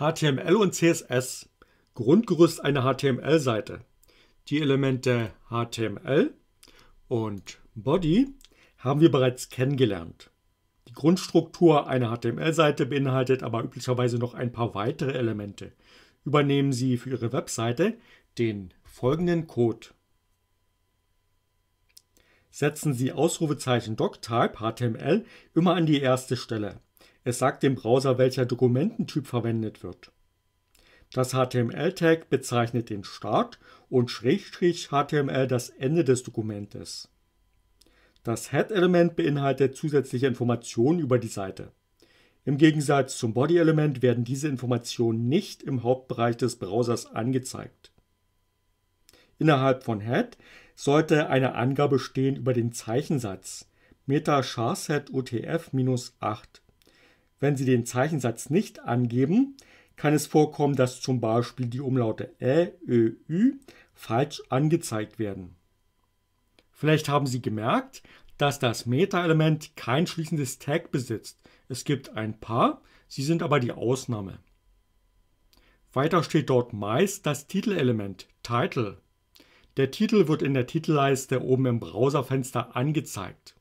HTML und CSS. Grundgerüst einer HTML-Seite. Die Elemente HTML und Body haben wir bereits kennengelernt. Die Grundstruktur einer HTML-Seite beinhaltet aber üblicherweise noch ein paar weitere Elemente. Übernehmen Sie für Ihre Webseite den folgenden Code. Setzen Sie Ausrufezeichen DocType HTML immer an die erste Stelle. Es sagt dem Browser, welcher Dokumententyp verwendet wird. Das HTML-Tag bezeichnet den Start und Schrägstrich HTML das Ende des Dokumentes. Das Head-Element beinhaltet zusätzliche Informationen über die Seite. Im Gegensatz zum Body-Element werden diese Informationen nicht im Hauptbereich des Browsers angezeigt. Innerhalb von Head sollte eine Angabe stehen über den Zeichensatz meta charset utf-8. Wenn Sie den Zeichensatz nicht angeben, kann es vorkommen, dass zum Beispiel die Umlaute Ä, Ö, Ü falsch angezeigt werden. Vielleicht haben Sie gemerkt, dass das Meta-Element kein schließendes Tag besitzt. Es gibt ein paar, sie sind aber die Ausnahme. Weiter steht dort meist das Titelelement Title. Der Titel wird in der Titelleiste oben im Browserfenster angezeigt.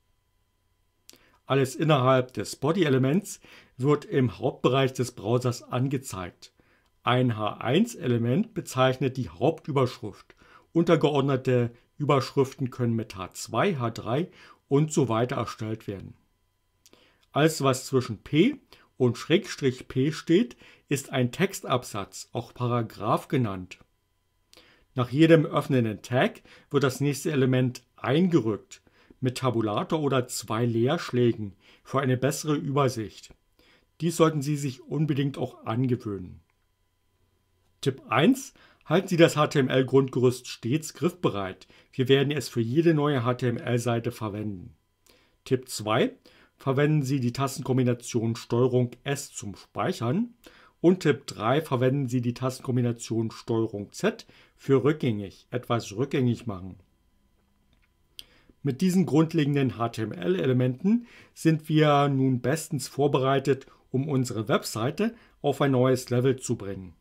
Alles innerhalb des Body-Elements wird im Hauptbereich des Browsers angezeigt. Ein H1-Element bezeichnet die Hauptüberschrift. Untergeordnete Überschriften können mit H2, H3 und so weiter erstellt werden. Alles, was zwischen P und Schrägstrich P steht, ist ein Textabsatz, auch Paragraph genannt. Nach jedem öffnenden Tag wird das nächste Element eingerückt mit Tabulator oder zwei Leerschlägen für eine bessere Übersicht. Dies sollten Sie sich unbedingt auch angewöhnen. Tipp 1. Halten Sie das HTML-Grundgerüst stets griffbereit. Wir werden es für jede neue HTML-Seite verwenden. Tipp 2. Verwenden Sie die Tastenkombination Strg S zum Speichern. Und Tipp 3. Verwenden Sie die Tastenkombination Strg Z für rückgängig, etwas rückgängig machen. Mit diesen grundlegenden HTML-Elementen sind wir nun bestens vorbereitet, um unsere Webseite auf ein neues Level zu bringen.